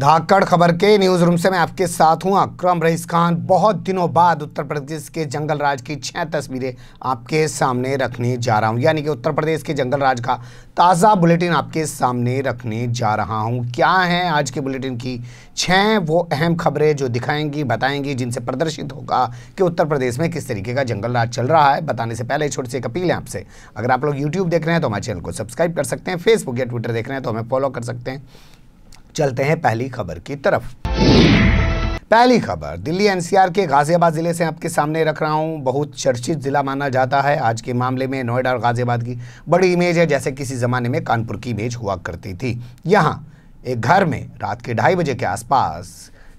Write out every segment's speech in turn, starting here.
धाकड़ खबर के news room से मैं आपके साथ हूं अक्रम रईस खान बहुत दिनों बाद उत्तर प्रदेश के जंगल राज की छह तस्वीरें आपके सामने रखने जा रहा हूं यानी कि उत्तर प्रदेश के जंगल राज का ताज़ा बुलेटिन आपके सामने रखने जा रहा हूं क्या है आज के बुलेटिन की छह वो अहम खबरें जो दिखाएंगी बताएंगी जिनसे प्रदर्शित होगा कि उत्तर प्रदेश में किस तरीके का जंगल राज चल रहा है बताने से पहले छोटी सी एक अपील है आपसे अगर आप लोग यूट्यूब देख रहे हैं तो हमारे चैनल को सब्सक्राइब कर सकते हैं फेसबुक या ट्विटर देख रहे हैं तो हमें फॉलो कर सकते हैं चलते हैं पहली खबर की तरफ पहली खबर दिल्ली एनसीआर के गाजियाबाद ज़िले से आपके सामने रख रहा हूँ बहुत चर्चित ज़िला माना जाता है आज के मामले में नोएडा और गाजियाबाद की बड़ी इमेज है जैसे किसी ज़माने में कानपुर की इमेज हुआ करती थी यहाँ एक घर में रात के ढाई बजे के आसपास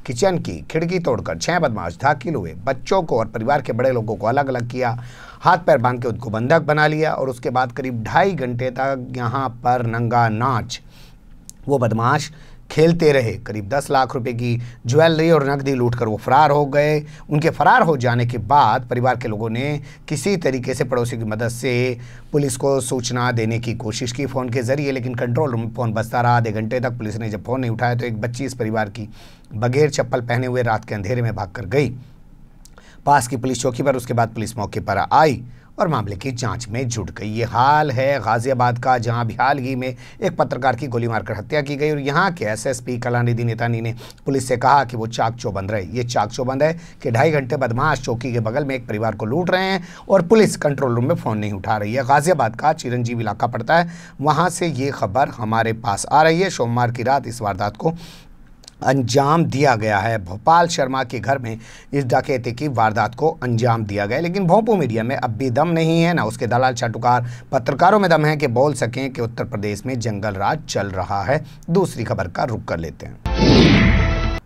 किचन की खिड़की तोड़कर छह बदमाश दाखिल हुए बच्चों को और परिवार के बड़े लोगों को अलग अलग किया हाथ पैर बांध के उनको बंधक बना लिया और उसके बाद करीब ढाई घंटे तक यहाँ पर नंगा नाच वो बदमाश खेलते रहे करीब 10 लाख रुपए की ज्वेलरी और नकदी लूटकर वो फरार हो गए उनके फरार हो जाने के बाद परिवार के लोगों ने किसी तरीके से पड़ोसी की मदद से पुलिस को सूचना देने की कोशिश की फ़ोन के ज़रिए लेकिन कंट्रोल रूम फ़ोन बजता रहा आधे घंटे तक पुलिस ने जब फ़ोन नहीं उठाया तो एक बच्ची इस परिवार की बगैर चप्पल पहने हुए रात के अंधेरे में भाग कर गई पास की पुलिस चौकी पर उसके बाद पुलिस मौके पर आई और मामले की जांच में जुट गई ये हाल है गाज़ियाबाद का जहां अभी हाल ही में एक पत्रकार की गोली मारकर हत्या की गई और यहां के एसएसपी कलानिधि नेतानी ने पुलिस से कहा कि वो चाक चौबंद रहे ये चाक चौबंद है कि ढाई घंटे बदमाश चौकी के बगल में एक परिवार को लूट रहे हैं और पुलिस कंट्रोल रूम में फ़ोन नहीं उठा रही है गाज़ियाबाद का चिरंजीवी इलाका पड़ता है वहाँ से ये खबर हमारे पास आ रही है सोमवार की रात इस वारदात को अंजाम दिया गया है भोपाल शर्मा के घर में इस डकैती की वारदात को अंजाम दिया गया लेकिन भोंपो मीडिया में अब भी दम नहीं है ना उसके दलाल चाटुकार पत्रकारों में दम है कि बोल सकें कि उत्तर प्रदेश में जंगल राज चल रहा है दूसरी खबर का रुख कर लेते हैं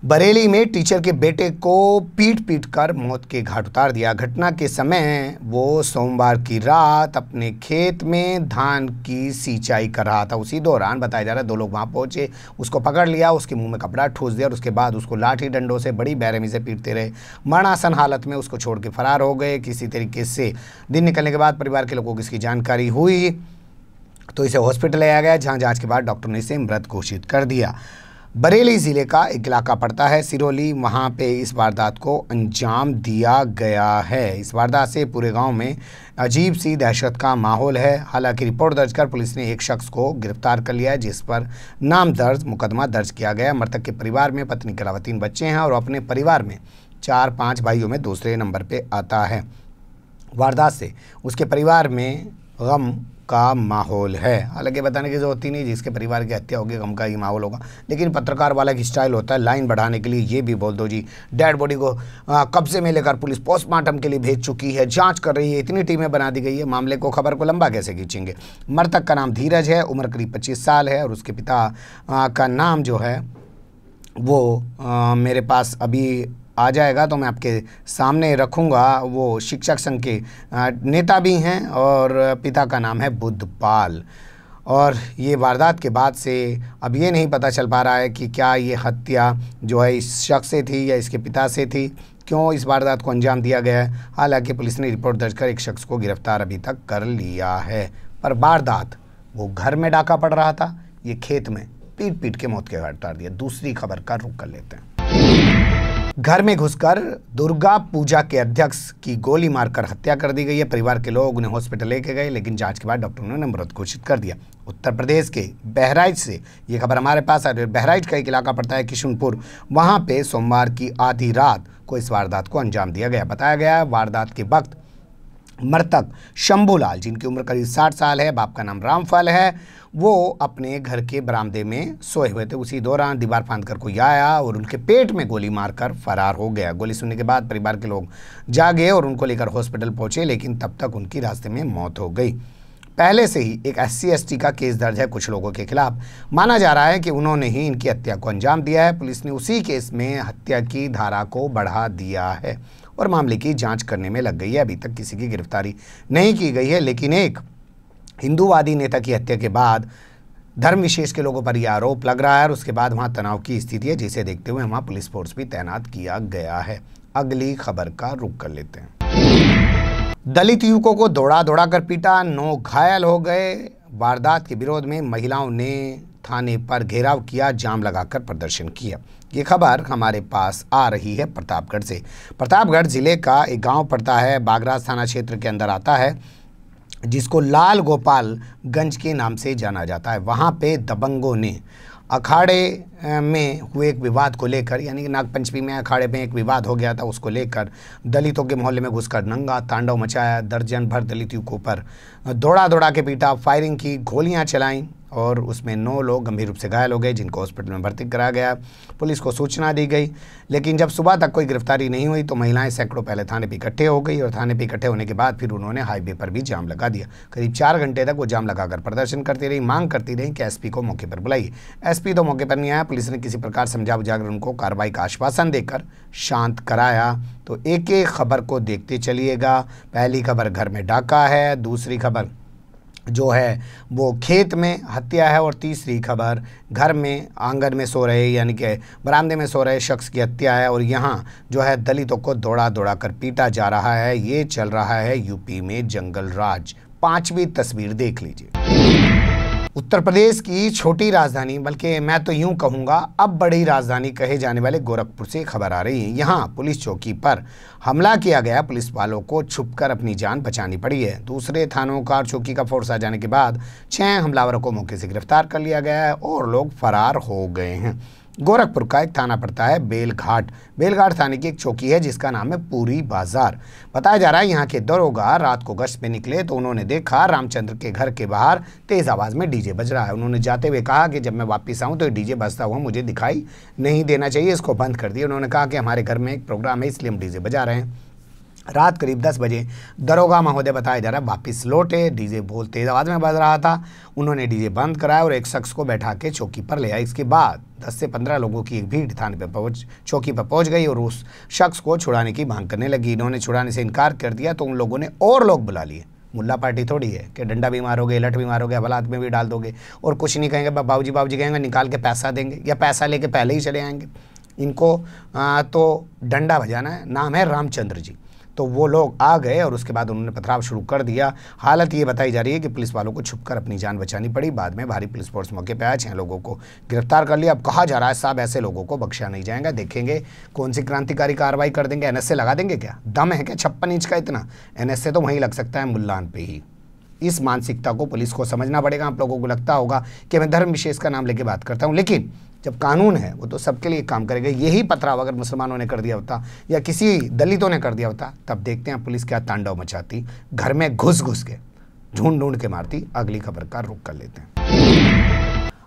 बरेली में टीचर के बेटे को पीट पीट कर मौत के घाट उतार दिया घटना के समय वो सोमवार की रात अपने खेत में धान की सिंचाई कर रहा था उसी दौरान बताया जा रहा है दो लोग वहाँ पहुँचे उसको पकड़ लिया उसके मुंह में कपड़ा ठूस दिया और उसके बाद उसको लाठी डंडों से बड़ी बैरहमी से पीटते रहे मरणासन हालत में उसको छोड़ के फरार हो गए किसी तरीके से दिन निकलने के बाद परिवार के लोगों को इसकी जानकारी हुई तो इसे हॉस्पिटल ले आया गया जहाँ जाँच के बाद डॉक्टर ने इसे मृत घोषित कर दिया बरेली ज़िले का एक इलाका पड़ता है सिरोली वहाँ पे इस वारदात को अंजाम दिया गया है इस वारदात से पूरे गांव में अजीब सी दहशत का माहौल है हालांकि रिपोर्ट दर्ज कर पुलिस ने एक शख्स को गिरफ्तार कर लिया है जिस पर नाम दर्ज मुकदमा दर्ज किया गया मृतक के परिवार में पत्नी के तीन बच्चे हैं और अपने परिवार में चार पाँच भाइयों में दूसरे नंबर पर आता है वारदात से उसके परिवार में गम का माहौल है हालांकि बताने की जरूरत ही नहीं जिसके परिवार की हत्या होगी गम का ही माहौल होगा लेकिन पत्रकार वाला एक स्टाइल होता है लाइन बढ़ाने के लिए ये भी बोल दो जी डेड बॉडी को कब्जे में लेकर पुलिस पोस्टमार्टम के लिए भेज चुकी है जांच कर रही है इतनी टीमें बना दी गई है मामले को खबर को लंबा कैसे खींचेंगे मृतक का नाम धीरज है उम्र करीब पच्चीस साल है और उसके पिता का नाम जो है वो मेरे पास अभी आ जाएगा तो मैं आपके सामने रखूँगा वो शिक्षक संघ के नेता भी हैं और पिता का नाम है बुद्धपाल और ये वारदात के बाद से अब ये नहीं पता चल पा रहा है कि क्या ये हत्या जो है इस शख्स से थी या इसके पिता से थी क्यों इस वारदात को अंजाम दिया गया है हालांकि पुलिस ने रिपोर्ट दर्ज कर एक शख्स को गिरफ्तार अभी तक कर लिया है पर वारदात वो घर में डाका पड़ रहा था ये खेत में पीट पीट के मौत के घाट उतार दिया दूसरी खबर का रुख कर लेते हैं घर में घुसकर दुर्गा पूजा के अध्यक्ष की गोली मारकर हत्या कर दी गई है परिवार के लोग उन्हें हॉस्पिटल लेके गए लेकिन जांच के बाद डॉक्टरों ने मृत घोषित कर दिया उत्तर प्रदेश के बहराइच से ये खबर हमारे पास आ रही है बहराइच का एक इलाका पड़ता है किशनपुर वहाँ पे सोमवार की आधी रात को इस वारदात को अंजाम दिया गया बताया गया वारदात के वक्त मृतक शंभूलाल जिनकी उम्र करीब साठ साल है बाप का नाम रामफल है वो अपने घर के बरामदे में सोए हुए थे उसी दौरान दीवार फांद कर कोई आया और उनके पेट में गोली मारकर फरार हो गया गोली सुनने के बाद परिवार के लोग जागे और उनको लेकर हॉस्पिटल पहुंचे लेकिन तब तक उनकी रास्ते में मौत हो गई पहले से ही एक एस सी का केस दर्ज है कुछ लोगों के खिलाफ माना जा रहा है कि उन्होंने ही इनकी हत्या को अंजाम दिया है पुलिस ने उसी केस में हत्या की धारा को बढ़ा दिया है और मामले की जांच करने में लग गई है अभी तक किसी की गिरफ्तारी नहीं की गई है लेकिन एक हिंदूवादी नेता की हत्या के बाद धर्म विशेष के लोगों पर यह आरोप लग रहा है और उसके बाद वहाँ तनाव की स्थिति है जिसे देखते हुए वहाँ पुलिस फोर्स भी तैनात किया गया है अगली खबर का रुख कर लेते हैं दलित युवकों को दौड़ा दौड़ा कर पीटा नौ घायल हो गए वारदात के विरोध में महिलाओं ने थाने पर घेराव किया जाम लगाकर प्रदर्शन किया ये खबर हमारे पास आ रही है प्रतापगढ़ से प्रतापगढ़ जिले का एक गांव पड़ता है बागराज थाना क्षेत्र के अंदर आता है जिसको लाल गोपाल गंज के नाम से जाना जाता है वहाँ पे दबंगों ने अखाड़े में हुए एक विवाद को लेकर यानी कि नागपंचमी में अखाड़े में एक विवाद हो गया था उसको लेकर दलितों के मोहल्ले में घुसकर नंगा तांडव मचाया दर्जन भर दलितों के ऊपर दौड़ा दौड़ा के पीटा फायरिंग की गोलियां चलाईं और उसमें नौ लोग गंभीर रूप से घायल हो गए जिनको हॉस्पिटल में भर्ती कराया गया पुलिस को सूचना दी गई लेकिन जब सुबह तक कोई गिरफ्तारी नहीं हुई तो महिलाएं सैकड़ों पहले थाने पर इकट्ठे हो गई और थाने पर इकट्ठे होने के बाद फिर उन्होंने हाईवे पर भी जाम लगा दिया करीब चार घंटे तक वो जाम लगाकर प्रदर्शन करती रही मांग करती रही कि एस को मौके पर बुलाइए एस तो मौके पर नहीं आया पुलिस ने किसी प्रकार समझा बुझाकर उनको कार्रवाई का आश्वासन देकर शांत कराया तो एक एक खबर को देखते चलिएगा पहली खबर घर में डाका है दूसरी खबर जो है वो खेत में हत्या है और तीसरी खबर घर में आंगन में सो रहे यानी कि बरामदे में सो रहे शख्स की हत्या है और यहाँ जो है दलितों को दौड़ा दौड़ा कर पीटा जा रहा है ये चल रहा है यूपी में जंगल राज पांचवी तस्वीर देख लीजिए उत्तर प्रदेश की छोटी राजधानी बल्कि मैं तो यूं कहूंगा अब बड़ी राजधानी कहे जाने वाले गोरखपुर से खबर आ रही है यहाँ पुलिस चौकी पर हमला किया गया पुलिस वालों को छुपकर अपनी जान बचानी पड़ी है दूसरे थानों का चौकी का फोर्स आ जाने के बाद छः हमलावरों को मौके से गिरफ्तार कर लिया गया है और लोग फरार हो गए हैं गोरखपुर का एक थाना पड़ता है बेलघाट बेलघाट थाने की एक चौकी है जिसका नाम है पूरी बाजार बताया जा रहा है यहाँ के दरोगा रात को गश्त में निकले तो उन्होंने देखा रामचंद्र के घर के बाहर तेज़ आवाज़ में डीजे बज रहा है उन्होंने जाते हुए कहा कि जब मैं वापस आऊँ तो ये डीजे बजता हुआ मुझे दिखाई नहीं देना चाहिए इसको बंद कर दिया उन्होंने कहा कि हमारे घर में एक प्रोग्राम है इसलिए हम डीजे बजा रहे हैं रात करीब दस बजे दरोगा महोदय बताया जा रहा है वापस लौटे डीजे बहुत तेज़ आवाज़ में बज रहा था उन्होंने डीजे बंद कराया और एक शख्स को बैठा के चौकी पर ले आया इसके बाद दस से पंद्रह लोगों की एक भीड़ थाने पर पहुंच चौकी पर पहुंच गई और उस शख्स को छुड़ाने की मांग करने लगी इन्होंने छुड़ाने से इनकार कर दिया तो उन लोगों ने और लोग बुला लिए मुला पार्टी थोड़ी है कि डंडा भी मारोगे लट भी मारोगे अबलात में भी डाल दोगे और कुछ नहीं कहेंगे बाबू जी बाबू जी कहेंगे निकाल के पैसा देंगे या पैसा लेके पहले ही चले आएंगे इनको तो डंडा बजाना है नाम है रामचंद्र जी तो वो लोग आ गए और उसके बाद उन्होंने पथराव शुरू कर दिया हालत ये बताई जा रही है कि पुलिस वालों को छुपकर अपनी जान बचानी पड़ी बाद में भारी पुलिस फोर्स मौके पर आया छः लोगों को गिरफ्तार कर लिया अब कहा जा रहा है साहब ऐसे लोगों को बख्शा नहीं जाएगा देखेंगे कौन सी क्रांतिकारी कार्रवाई कर देंगे एनएसए लगा देंगे क्या दम है क्या छप्पन इंच का इतना एनएसए तो वहीं लग सकता है मुल्लान पे ही इस मानसिकता को पुलिस को समझना पड़ेगा आप लोगों को लगता होगा कि मैं धर्म विशेष का नाम लेके बात करता हूँ लेकिन जब कानून है वो तो सबके लिए काम करेगा यही पथराव अगर मुसलमानों ने कर दिया होता या किसी दलितों ने कर दिया होता तब देखते हैं पुलिस क्या तांडव मचाती घर में घुस घुस के ढूंढ ढूंढ के मारती अगली खबर का रुख कर लेते हैं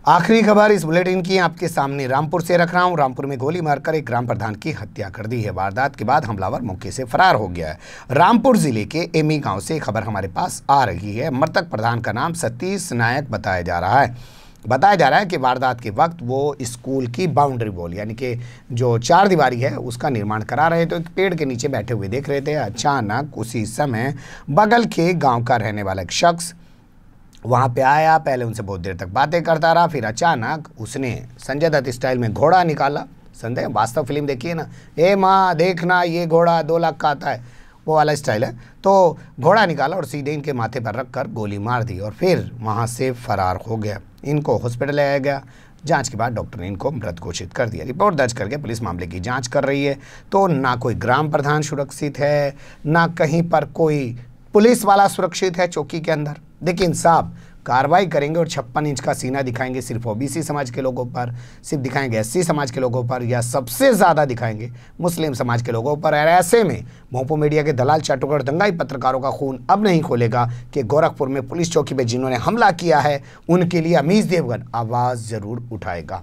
आखिरी खबर इस बुलेटिन की आपके सामने रामपुर से रख रहा हूं रामपुर में गोली मारकर एक ग्राम प्रधान की हत्या कर दी है वारदात के बाद हमलावर मौके से फरार हो गया है रामपुर जिले के एमी गांव से खबर हमारे पास आ रही है मृतक प्रधान का नाम सतीश नायक बताया जा रहा है बताया जा रहा है कि वारदात के वक्त वो स्कूल की बाउंड्री वॉल यानी कि जो चार दीवारी है उसका निर्माण करा रहे तो पेड़ के नीचे बैठे हुए देख रहे थे अचानक उसी समय बगल के गांव का रहने वाला एक शख्स वहाँ पे आया पहले उनसे बहुत देर तक बातें करता रहा फिर अचानक उसने संजय दत्त स्टाइल में घोड़ा निकाला संजय वास्तव फिल्म देखिए ना ए माँ देखना ये घोड़ा दो लाख का आता है वो वाला स्टाइल है तो घोड़ा निकाला और सीधे इनके माथे पर रख कर गोली मार दी और फिर वहाँ से फरार हो गया इनको हॉस्पिटल लाया गया जांच के बाद डॉक्टर ने इनको मृत घोषित कर दिया रिपोर्ट दर्ज करके पुलिस मामले की जांच कर रही है तो ना कोई ग्राम प्रधान सुरक्षित है ना कहीं पर कोई पुलिस वाला सुरक्षित है चौकी के अंदर लेकिन साहब कार्रवाई करेंगे और छप्पन इंच का सीना दिखाएंगे सिर्फ ओबीसी समाज के लोगों पर सिर्फ दिखाएंगे एससी समाज के लोगों पर या सबसे ज़्यादा दिखाएंगे मुस्लिम समाज के लोगों पर और ऐसे में मोपो मीडिया के दलाल चाटोगढ़ दंगाई पत्रकारों का खून अब नहीं खोलेगा कि गोरखपुर में पुलिस चौकी पर जिन्होंने हमला किया है उनके लिए अमीज देवगन आवाज़ ज़रूर उठाएगा